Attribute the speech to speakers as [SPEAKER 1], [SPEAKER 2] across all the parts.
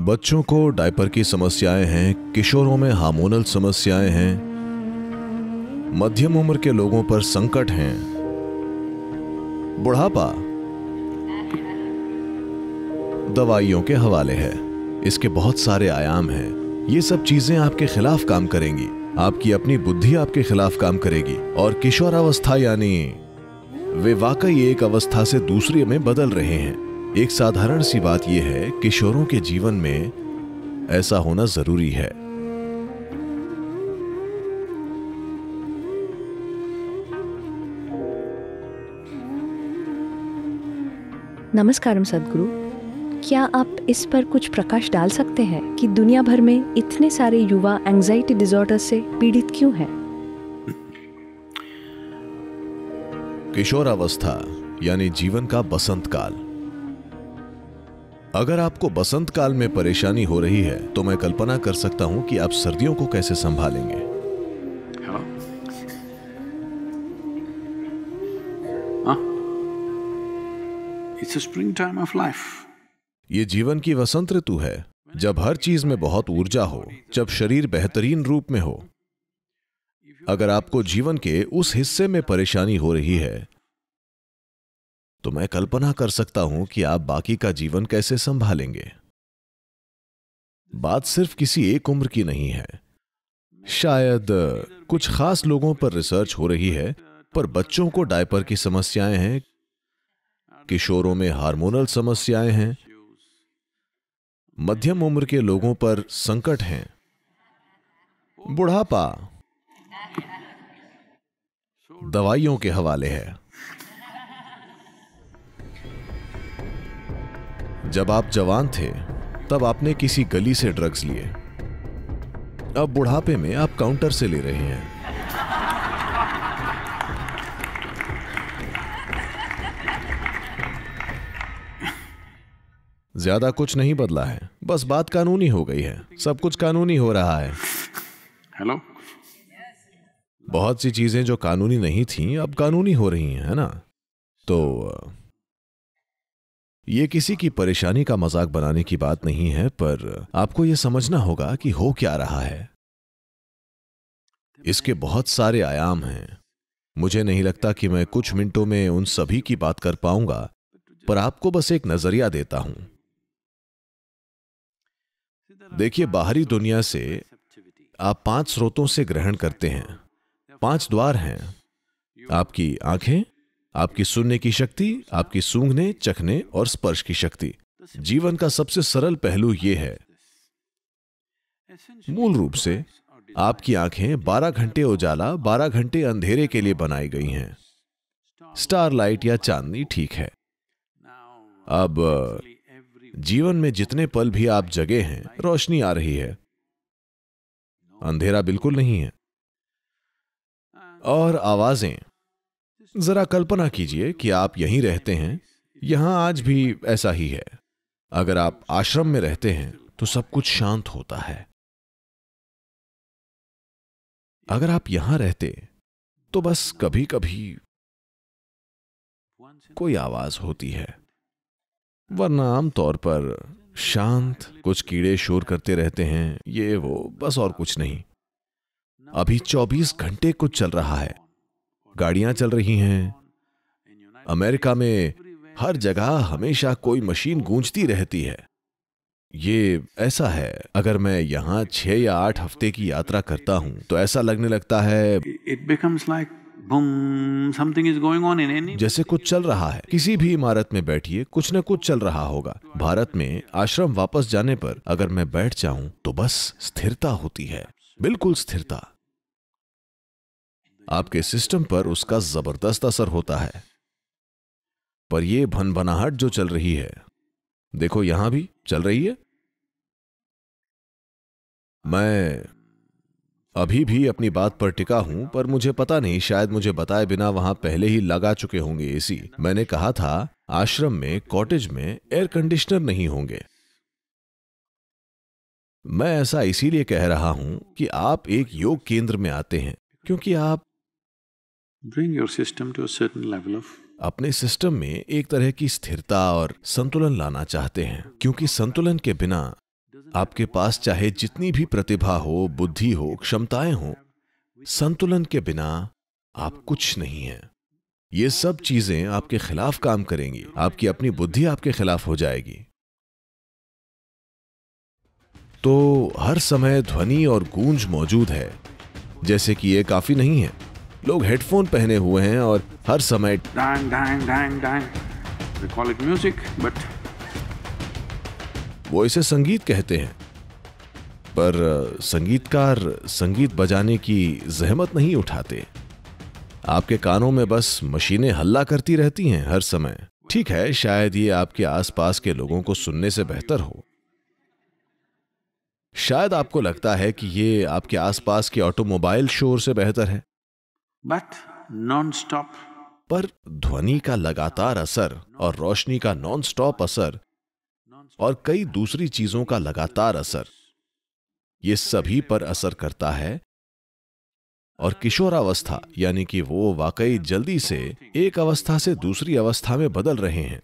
[SPEAKER 1] बच्चों को डायपर की समस्याएं हैं किशोरों में हार्मोनल समस्याएं हैं मध्यम उम्र के लोगों पर संकट है बुढ़ापा दवाइयों के हवाले है इसके बहुत सारे आयाम हैं ये सब चीजें आपके खिलाफ काम करेंगी आपकी अपनी बुद्धि आपके खिलाफ काम करेगी और किशोरावस्था यानी वे वाकई एक अवस्था से दूसरे में बदल रहे हैं एक साधारण सी बात यह है कि किशोरों के जीवन में ऐसा होना जरूरी है नमस्कारम सदगुरु क्या आप इस पर कुछ प्रकाश डाल सकते हैं कि दुनिया भर में इतने सारे युवा एंजाइटी डिजॉर्डर से पीड़ित क्यों हैं? किशोरावस्था यानी जीवन का बसंत काल अगर आपको बसंत काल में परेशानी हो रही है तो मैं कल्पना कर सकता हूं कि आप सर्दियों को कैसे संभालेंगे ऑफ हाँ। लाइफ हाँ। ये जीवन की वसंत ऋतु है जब हर चीज में बहुत ऊर्जा हो जब शरीर बेहतरीन रूप में हो अगर आपको जीवन के उस हिस्से में परेशानी हो रही है तो मैं कल्पना कर सकता हूं कि आप बाकी का जीवन कैसे संभालेंगे बात सिर्फ किसी एक उम्र की नहीं है शायद कुछ खास लोगों पर रिसर्च हो रही है पर बच्चों को डायपर की समस्याएं हैं किशोरों में हार्मोनल समस्याएं हैं मध्यम उम्र के लोगों पर संकट हैं बुढ़ापा दवाइयों के हवाले है जब आप जवान थे तब आपने किसी गली से ड्रग्स लिए अब बुढ़ापे में आप काउंटर से ले रहे हैं ज्यादा कुछ नहीं बदला है बस बात कानूनी हो गई है सब कुछ कानूनी हो रहा है हेलो बहुत सी चीजें जो कानूनी नहीं थी अब कानूनी हो रही हैं है ना तो ये किसी की परेशानी का मजाक बनाने की बात नहीं है पर आपको यह समझना होगा कि हो क्या रहा है इसके बहुत सारे आयाम हैं मुझे नहीं लगता कि मैं कुछ मिनटों में उन सभी की बात कर पाऊंगा पर आपको बस एक नजरिया देता हूं देखिए बाहरी दुनिया से आप पांच स्रोतों से ग्रहण करते हैं पांच द्वार हैं आपकी आंखें आपकी सुनने की शक्ति आपकी सूंघने चखने और स्पर्श की शक्ति जीवन का सबसे सरल पहलू यह है मूल रूप से आपकी आंखें 12 घंटे उजाला 12 घंटे अंधेरे के लिए बनाई गई हैं स्टार लाइट या चांदनी ठीक है अब जीवन में जितने पल भी आप जगे हैं रोशनी आ रही है अंधेरा बिल्कुल नहीं है और आवाजें जरा कल्पना कीजिए कि आप यहीं रहते हैं यहां आज भी ऐसा ही है अगर आप आश्रम में रहते हैं तो सब कुछ शांत होता है अगर आप यहां रहते तो बस कभी कभी कोई आवाज होती है वरना आमतौर पर शांत कुछ कीड़े शोर करते रहते हैं ये वो बस और कुछ नहीं अभी 24 घंटे कुछ चल रहा है गाड़ियां चल रही हैं अमेरिका में हर जगह हमेशा कोई मशीन गूंजती रहती है ये ऐसा है अगर मैं यहाँ छह या आठ हफ्ते की यात्रा करता हूँ तो ऐसा लगने लगता है it becomes like something is going on in जैसे कुछ चल रहा है किसी भी इमारत में बैठिए कुछ न कुछ चल रहा होगा भारत में आश्रम वापस जाने पर अगर मैं बैठ जाऊं तो बस स्थिरता होती है बिल्कुल स्थिरता आपके सिस्टम पर उसका जबरदस्त असर होता है पर यह भनभनाहट जो चल रही है देखो यहां भी चल रही है मैं अभी भी अपनी बात पर टिका हूं पर मुझे पता नहीं शायद मुझे बताए बिना वहां पहले ही लगा चुके होंगे एसी मैंने कहा था आश्रम में कॉटेज में एयर कंडीशनर नहीं होंगे मैं ऐसा इसीलिए कह रहा हूं कि आप एक योग केंद्र में आते हैं क्योंकि आप bring your system to a certain level of अपने सिस्टम में एक तरह की स्थिरता और संतुलन लाना चाहते हैं क्योंकि संतुलन के बिना आपके पास चाहे जितनी भी प्रतिभा हो बुद्धि हो क्षमताएं हो संतुलन के बिना आप कुछ नहीं हैं ये सब चीजें आपके खिलाफ काम करेंगी आपकी अपनी बुद्धि आपके खिलाफ हो जाएगी तो हर समय ध्वनि और गूंज मौजूद है जैसे कि यह काफी नहीं है लोग हेडफोन पहने हुए हैं और हर समय डांग डांग डांग डांग music, but... वो इसे संगीत कहते हैं पर संगीतकार संगीत बजाने की जहमत नहीं उठाते आपके कानों में बस मशीनें हल्ला करती रहती हैं हर समय ठीक है शायद ये आपके आसपास के लोगों को सुनने से बेहतर हो शायद आपको लगता है कि ये आपके आसपास के ऑटोमोबाइल शोर से बेहतर है बट नॉन स्टॉप पर ध्वनि का लगातार असर और रोशनी का नॉन स्टॉप असर और कई दूसरी चीजों का लगातार असर ये सभी पर असर करता है और किशोरावस्था यानी कि वो वाकई जल्दी से एक अवस्था से दूसरी अवस्था में बदल रहे हैं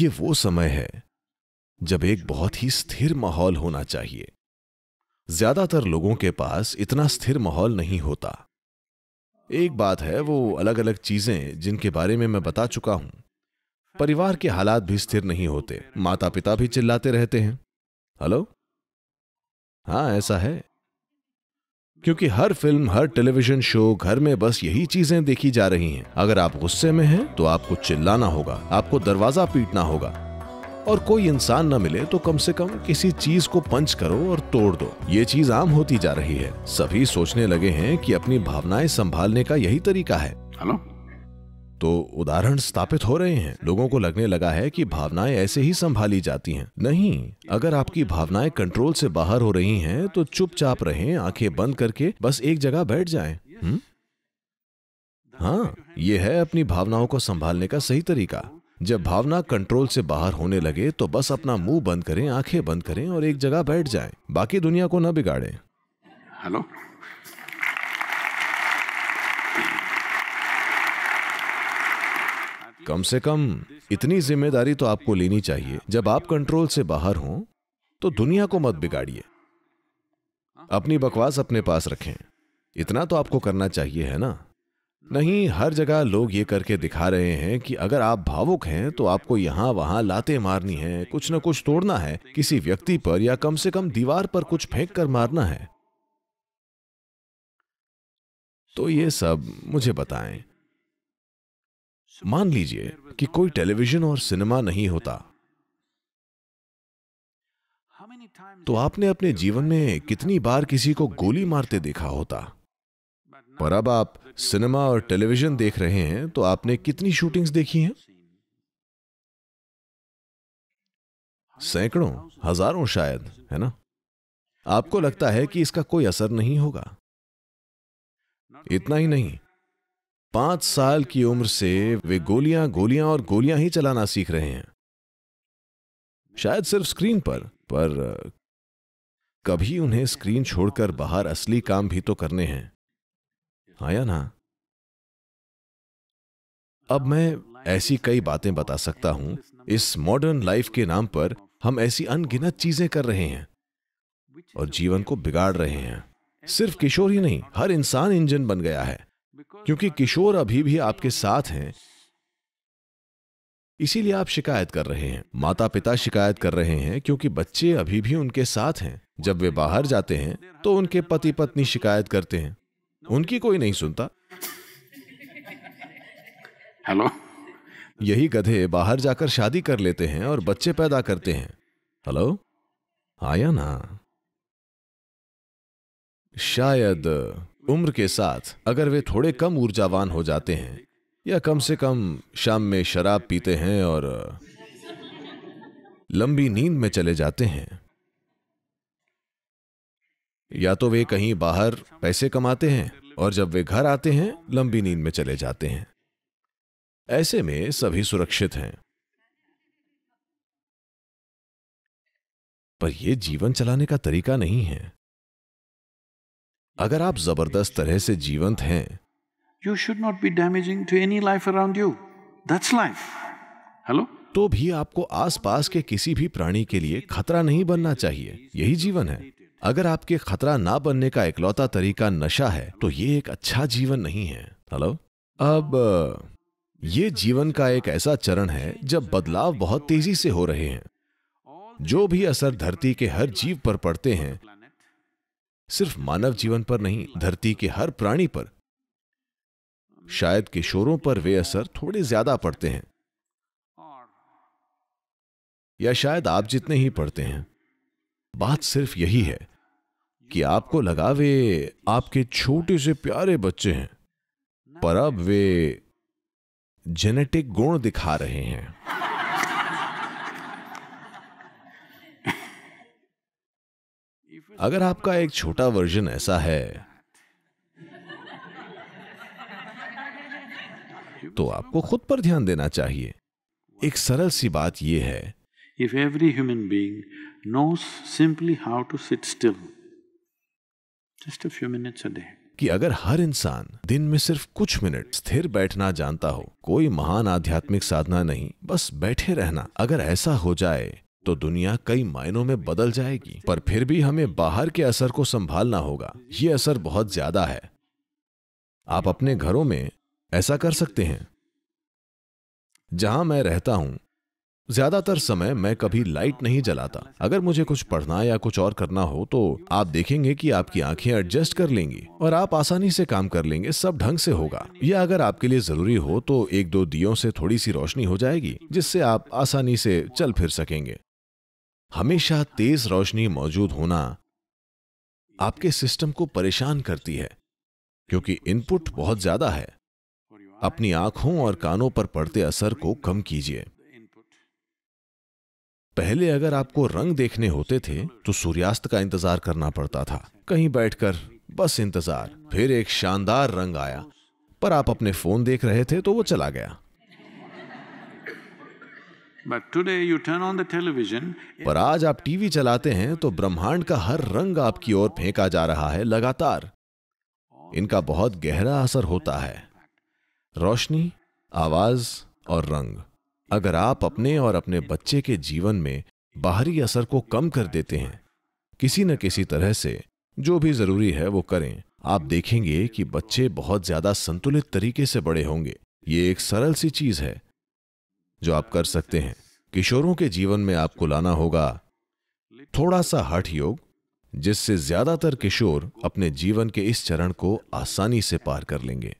[SPEAKER 1] ये वो समय है जब एक बहुत ही स्थिर माहौल होना चाहिए ज्यादातर लोगों के पास इतना स्थिर माहौल नहीं होता एक बात है वो अलग अलग चीजें जिनके बारे में मैं बता चुका हूं परिवार के हालात भी स्थिर नहीं होते माता पिता भी चिल्लाते रहते हैं हेलो हाँ ऐसा है क्योंकि हर फिल्म हर टेलीविजन शो घर में बस यही चीजें देखी जा रही हैं अगर आप गुस्से में हैं तो आपको चिल्लाना होगा आपको दरवाजा पीटना होगा और कोई इंसान न मिले तो कम से कम किसी चीज को पंच करो और तोड़ दो ये चीज आम होती जा रही है सभी सोचने लगे हैं कि अपनी भावनाएं संभालने का यही तरीका है हेलो तो उदाहरण स्थापित हो रहे हैं लोगों को लगने लगा है कि भावनाएं ऐसे ही संभाली जाती हैं नहीं अगर आपकी भावनाएं कंट्रोल से बाहर हो रही हैं तो चुपचाप रहें आंखें बंद करके बस एक जगह बैठ जाए हम्म? हाँ ये है अपनी भावनाओं को संभालने का सही तरीका जब भावना कंट्रोल से बाहर होने लगे तो बस अपना मुंह बंद करें आंखें बंद करें और एक जगह बैठ जाएं, बाकी दुनिया को ना बिगाड़े हेलो कम से कम इतनी जिम्मेदारी तो आपको लेनी चाहिए जब आप कंट्रोल से बाहर हों तो दुनिया को मत बिगाड़िए अपनी बकवास अपने पास रखें इतना तो आपको करना चाहिए है ना नहीं हर जगह लोग ये करके दिखा रहे हैं कि अगर आप भावुक हैं तो आपको यहाँ वहाँ लाते मारनी है कुछ न कुछ तोड़ना है किसी व्यक्ति पर या कम से कम दीवार पर कुछ फेंक कर मारना है तो ये सब मुझे बताएं मान लीजिए कि कोई टेलीविजन और सिनेमा नहीं होता तो आपने अपने जीवन में कितनी बार किसी को गोली मारते देखा होता पर अब आप सिनेमा और टेलीविजन देख रहे हैं तो आपने कितनी शूटिंग्स देखी हैं सैकड़ों हजारों शायद है ना आपको लगता है कि इसका कोई असर नहीं होगा इतना ही नहीं पांच साल की उम्र से वे गोलियां गोलियां और गोलियां ही चलाना सीख रहे हैं शायद सिर्फ स्क्रीन पर पर कभी उन्हें स्क्रीन छोड़कर बाहर असली काम भी तो करने हैं आया ना अब मैं ऐसी कई बातें बता सकता हूं इस मॉडर्न लाइफ के नाम पर हम ऐसी अनगिनत चीजें कर रहे हैं और जीवन को बिगाड़ रहे हैं सिर्फ किशोर ही नहीं हर इंसान इंजन बन गया है क्योंकि किशोर अभी भी आपके साथ हैं इसीलिए आप शिकायत कर रहे हैं माता पिता शिकायत कर रहे हैं क्योंकि बच्चे अभी भी उनके साथ हैं जब वे बाहर जाते हैं तो उनके पति पत्नी शिकायत करते हैं उनकी कोई नहीं सुनता हेलो यही गधे बाहर जाकर शादी कर लेते हैं और बच्चे पैदा करते हैं हेलो आया ना शायद उम्र के साथ अगर वे थोड़े कम ऊर्जावान हो जाते हैं या कम से कम शाम में शराब पीते हैं और लंबी नींद में चले जाते हैं या तो वे कहीं बाहर पैसे कमाते हैं और जब वे घर आते हैं लंबी नींद में चले जाते हैं ऐसे में सभी सुरक्षित हैं पर यह जीवन चलाने का तरीका नहीं है अगर आप जबरदस्त तरह से जीवंत हैं you should not be damaging to any life around you that's life hello तो भी आपको आसपास के किसी भी प्राणी के लिए खतरा नहीं बनना चाहिए यही जीवन है अगर आपके खतरा ना बनने का इकलौता तरीका नशा है तो ये एक अच्छा जीवन नहीं है हेलो अब ये जीवन का एक ऐसा चरण है जब बदलाव बहुत तेजी से हो रहे हैं जो भी असर धरती के हर जीव पर पड़ते हैं सिर्फ मानव जीवन पर नहीं धरती के हर प्राणी पर शायद किशोरों पर वे असर थोड़े ज्यादा पड़ते हैं या शायद आप जितने ही पढ़ते हैं बात सिर्फ यही है कि आपको लगा वे आपके छोटे से प्यारे बच्चे हैं पर अब वे जेनेटिक गुण दिखा रहे हैं अगर आपका एक छोटा वर्जन ऐसा है तो आपको खुद पर ध्यान देना चाहिए एक सरल सी बात यह है if every human being knows simply how to sit still कि अगर हर इंसान दिन में सिर्फ कुछ मिनट स्थिर बैठना जानता हो कोई महान आध्यात्मिक साधना नहीं बस बैठे रहना अगर ऐसा हो जाए तो दुनिया कई मायनों में बदल जाएगी पर फिर भी हमें बाहर के असर को संभालना होगा ये असर बहुत ज्यादा है आप अपने घरों में ऐसा कर सकते हैं जहां मैं रहता हूं ज्यादातर समय मैं कभी लाइट नहीं जलाता अगर मुझे कुछ पढ़ना या कुछ और करना हो तो आप देखेंगे कि आपकी आंखें एडजस्ट कर लेंगी और आप आसानी से काम कर लेंगे सब ढंग से होगा या अगर आपके लिए जरूरी हो तो एक दो दियो से थोड़ी सी रोशनी हो जाएगी जिससे आप आसानी से चल फिर सकेंगे हमेशा तेज रोशनी मौजूद होना आपके सिस्टम को परेशान करती है क्योंकि इनपुट बहुत ज्यादा है अपनी आंखों और कानों पर पड़ते असर को कम कीजिए पहले अगर आपको रंग देखने होते थे तो सूर्यास्त का इंतजार करना पड़ता था कहीं बैठकर बस इंतजार फिर एक शानदार रंग आया पर आप अपने फोन देख रहे थे तो वो चला गया पर आज आप टीवी चलाते हैं तो ब्रह्मांड का हर रंग आपकी ओर फेंका जा रहा है लगातार इनका बहुत गहरा असर होता है रोशनी आवाज और रंग अगर आप अपने और अपने बच्चे के जीवन में बाहरी असर को कम कर देते हैं किसी न किसी तरह से जो भी जरूरी है वो करें आप देखेंगे कि बच्चे बहुत ज्यादा संतुलित तरीके से बड़े होंगे ये एक सरल सी चीज है जो आप कर सकते हैं किशोरों के जीवन में आपको लाना होगा थोड़ा सा हठ योग जिससे ज्यादातर किशोर अपने जीवन के इस चरण को आसानी से पार कर लेंगे